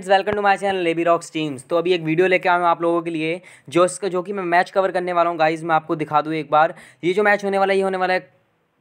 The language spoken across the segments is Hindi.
friends welcome to my channel लेबी रॉक्स टीम्स तो अभी एक वीडियो लेके आया हूँ आप लोगों के लिए जो इसका जो कि मैं मैच कवर करने वाला हूँ गाइज मैं आपको दिखा दूँ एक बार ये जो मैच होने वाला है ये होने वाला है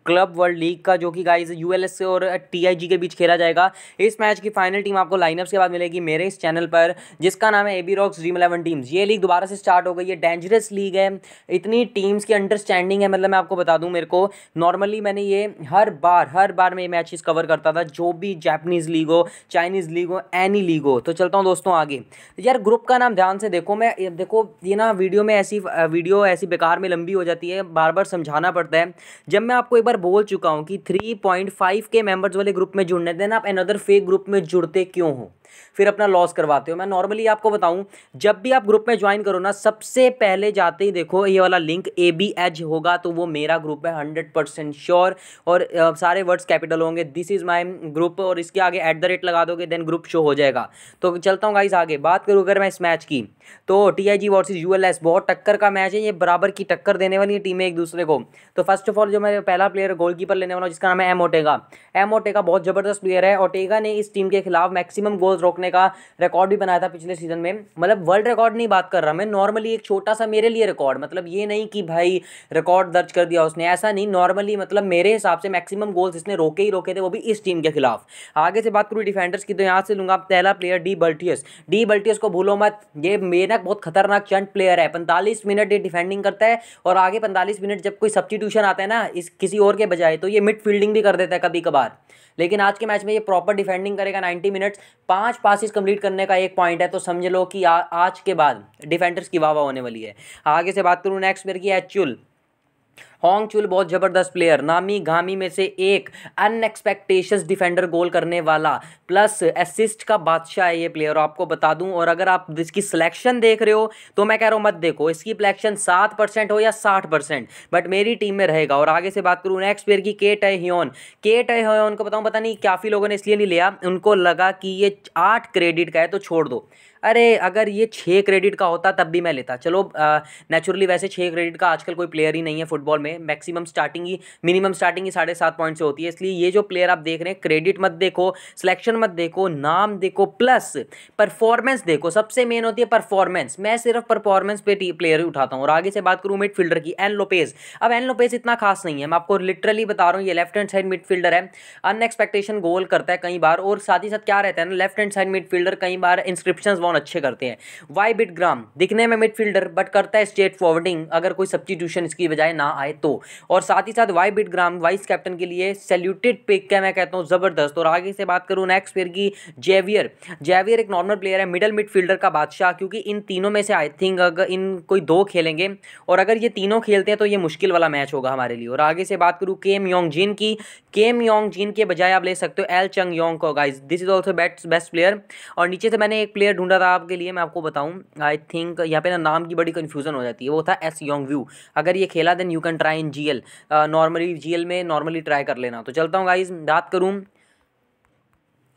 क्लब वर्ल्ड लीग का जो कि गाइज यूएलएस और टीआईजी के बीच खेला जाएगा इस मैच की फाइनल टीम आपको लाइनअप्स के बाद मिलेगी मेरे इस चैनल पर जिसका नाम है A B rocks dream eleven teams ये लीग दोबारा से स्टार्ट हो गई है डेंजरस लीग है इतनी टीम्स की अंडरस्टैंडिंग है मतलब मैं आपको बता दूँ मेरे को नॉर्मली मैंने ये हर बार हर बार मैं ये मैचेस कवर करता था जो भी जैपनीज़ लीग हो चाइनीज़ लीग हो एनी लीग हो तो चलता हूँ दोस्तों आगे यार ग्रुप का नाम ध्यान से देखो मैं देखो ये ना वीडियो में ऐसी वीडियो ऐसी बेकार में लंबी हो जाती है बार बार समझाना पड़ता है जब मैं आपको एक बार बोल चुका हूँ कि 3.5 के मेंबर्स वाले ग्रुप में जुड़ने देन आप अनदर फेक ग्रुप में जुड़ते क्यों हो फिर अपना लॉस करवाते हो मैं नॉर्मली आपको बताऊं जब भी आप ग्रुप में ज्वाइन करो ना सबसे पहले जाते ही देखो ये वाला लिंक ए बी एच होगा तो वो मेरा ग्रुप है हंड्रेड परसेंट श्योर और सारे वर्ड्स कैपिटल होंगे दिस इज़ माई ग्रुप और इसके आगे एट द रेट लगा दोगे देन ग्रुप शो हो जाएगा तो चलता हूँ गाइज आगे बात करूँ अगर मैं इस मैच की तो टी आई जी यू बहुत टक्कर का मैच है ये बराबर की टक्कर देने वाली है टीमें एक दूसरे को तो फर्स्ट ऑफ ऑल जो मेरा पहला प्लेयर गोलकीपर लेने वाला जिसका नाम है एम ओटेगा एम ओटेगा बहुत ज़बरदस्त प्लेयर है ओटेगा ने इस टीम के खिलाफ मैक्सिमम गोल गोल्स रोकने का रिकॉर्ड भी बनाया था पिछले सीजन में मतलब वर्ल्ड रिकॉर्ड नहीं बात कर रहा मैं नॉर्मली एक छोटा सा मेरे लिए रिकॉर्ड मतलब ये नहीं कि भाई रिकॉर्ड दर्ज कर दिया उसने ऐसा नहीं नॉर्मली मतलब मेरे हिसाब से मैक्सिमम गोल्स इसने रोके ही रोके थे वो भी इस टीम के खिलाफ आगे से बात करूँ डिफेंडर्स की तो यहाँ से लूंगा पहला प्लेयर डी बल्टियस डी बल्टियस को भूलो मत ये मेरा बहुत खतरनाक चंट प्लेयर है पैंतालीस मिनट ये डिफेंडिंग करता है और आगे पैंतालीस मिनट जब कोई सब्सटीट्यूशन आता है ना इस किसी और के बजाय तो ये मिड फील्डिंग भी कर देता है कभी कभार लेकिन आज के मैच में ये प्रॉपर डिफेंडिंग करेगा 90 मिनट्स पांच पासिस कंप्लीट करने का एक पॉइंट है तो समझ लो कि आ, आज के बाद डिफेंडर्स की वाह होने वाली है आगे से बात करूँ नेक्स्ट मेरे की एचुअल हॉन्ग चुल बहुत ज़बरदस्त प्लेयर नामी घामी में से एक अनएक्सपेक्टेशंस डिफेंडर गोल करने वाला प्लस असिस्ट का बादशाह है ये प्लेयर आपको बता दूं और अगर आप इसकी सिलेक्शन देख रहे हो तो मैं कह रहा हूँ मत देखो इसकी सिलेक्शन सात परसेंट हो या साठ परसेंट बट मेरी टीम में रहेगा और आगे से बात करूँ नेक्स्ट प्लेयर की के टे ह्योन के टे ह्योन को बताऊँ पता नहीं काफ़ी लोगों ने इसलिए नहीं लिया उनको लगा कि ये आठ क्रेडिट का है तो छोड़ दो अरे अगर ये छः क्रेडिट का होता तब भी मैं लेता चलो नेचुरली वैसे छः क्रेडिट का आजकल कोई प्लेयर ही नहीं है फुटबॉल में में मैक्सिमम स्टार्टिंग ही मिनिमम स्टार्टिंग ही साढ़े सात पॉइंट से होती है इसलिए ये जो प्लेयर आप देख रहे हैं क्रेडिट मत देखो सिलेक्शन मत देखो नाम देखो प्लस परफॉर्मेंस देखो सबसे मेन होती है परफॉर्मेंस मैं सिर्फ परफॉर्मेंस पे प्लेयर ही उठाता हूँ और आगे से बात करूँ मिडफील्डर की एन लोपेज अब एन लोपेज इतना खास नहीं है मैं आपको लिटरली बता रहा हूँ ये लेफ्ट हैंड साइड मिडफील्डर है अनएक्सपेक्टेशन गोल करता है कई बार और साथ ही साथ क्या रहता है ना लेफ्ट हैंड साइड मिडफील्डर कई बार इंस्क्रिप्शन बहुत अच्छे करते हैं वाई बिट ग्राम दिखने में मिडफील्डर बट करता है स्टेट फॉरवर्डिंग अगर कोई सब्सटीट्यूशन इसकी बजाय ना आए तो और साथ ही साथ वाई बिट ग्राम वाइस कैप्टन के लिए सैल्यूटेड पिक है मैं कहता हूँ ज़बरदस्त और आगे से बात करूँ नेक्स्ट प्लेयर की जेवियर जेवियर एक नॉर्मल प्लेयर है मिडल मिडफील्डर का बादशाह क्योंकि इन तीनों में से आई थिंक अगर इन कोई दो खेलेंगे और अगर ये तीनों खेलते हैं तो ये मुश्किल वाला मैच होगा हमारे लिए और आगे से बात करूँ केम योंग जिन की केम योंग जिन के बजाय आप ले सकते हो एल चंग योंग को guys this is also bet best player और नीचे से मैंने एक प्लेयर ढूंढा था आपके लिए मैं आपको बताऊँ आई थिंक यहाँ पे ना नाम की बड़ी कन्फ्यूजन हो जाती है वो था एस योंग व्यू अगर ये खेला then you can in GL normally GL में नॉर्मली ट्राई कर लेना तो चलता हूँ गाइज बात करूँ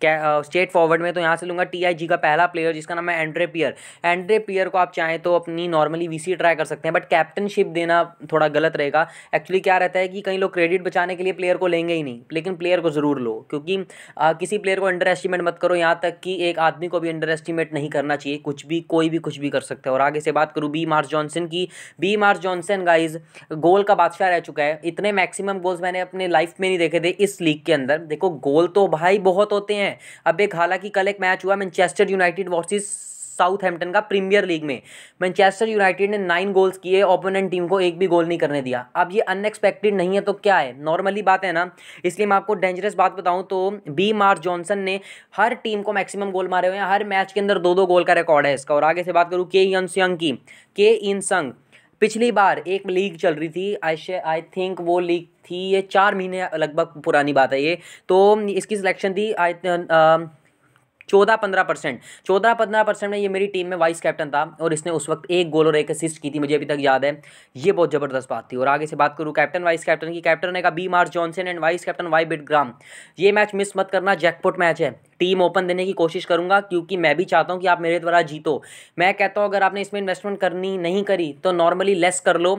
क्या फॉरवर्ड में तो यहाँ से लूँगा टी का पहला प्लेयर जिसका नाम है एंड्रे पियर एंड्रे पियर को आप चाहें तो अपनी नॉर्मली वी ट्राई कर सकते हैं बट कैप्टनशिप देना थोड़ा गलत रहेगा एक्चुअली क्या रहता है कि कई लोग क्रेडिट बचाने के लिए प्लेयर को लेंगे ही नहीं लेकिन प्लेयर को ज़रूर लो क्योंकि आ, किसी प्लेयर को अंडर एस्टिमेट मत करो यहाँ तक कि एक आदमी को भी अंडर एस्टिमेट नहीं करना चाहिए कुछ भी कोई भी कुछ भी कर सकता है और आगे से बात करूँ बी मार्स जॉनसन की B Mars Johnson guys goal का बादशाह रह चुका है इतने मैक्सिमम गोल्स मैंने अपने लाइफ में नहीं देखे थे इस लीग के अंदर देखो गोल तो भाई बहुत होते हैं है अब एक हालांकि कल एक मैच हुआ मैनचेस्टर यूनाइटेड वर्सेस साउथहैम्पटन का प्रीमियर लीग में मैनचेस्टर यूनाइटेड ने नाइन गोल्स किए ओपोनेंट टीम को एक भी गोल नहीं करने दिया अब ये अनएक्सपेक्टेड नहीं है तो क्या है नॉर्मली बात है ना इसलिए मैं आपको डेंजरस बात बताऊं तो बी मार जॉनसन ने हर टीम को मैक्सिमम गोल मारे हुए हैं हर मैच के अंदर दो दो गोल का रिकॉर्ड है इसका और आगे से बात करूँ के यंग की के इन संग पिछली बार एक लीग चल रही थी आई आई थिंक वो लीग थी ये चार महीने लगभग पुरानी बात है ये तो इसकी सिलेक्शन थी आई चौदह पंद्रह परसेंट चौदह पंद्रह परसेंट में ये मेरी टीम में वाइस कैप्टन था और इसने उस वक्त एक गोल और एक असिस्ट की थी मुझे अभी तक याद है ये बहुत ज़बरदस्त बात थी और आगे से बात करूँ कैप्टन वाइस कैप्टन की कैप्टन है का B March Johnson and vice captain Y बिट ग्राम ये मैच मिस मत करना जैकपुट मैच है टीम ओपन देने की कोशिश करूंगा क्योंकि मैं भी चाहता हूं कि आप मेरे द्वारा जीतो मैं कहता हूं अगर आपने इसमें इन्वेस्टमेंट करनी नहीं करी तो नॉर्मली लेस कर लो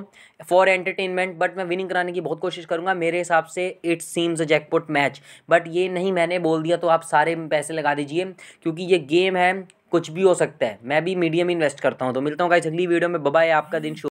फॉर एंटरटेनमेंट बट मैं विनिंग कराने की बहुत कोशिश करूंगा मेरे हिसाब से it's seems a jackpot match but ये नहीं मैंने बोल दिया तो आप सारे पैसे लगा दीजिए क्योंकि ये गेम है कुछ भी हो सकता है मैं भी मीडियम इन्वेस्ट करता हूँ तो मिलता हूँ गाइस अगली वीडियो में बबाई आपका दिन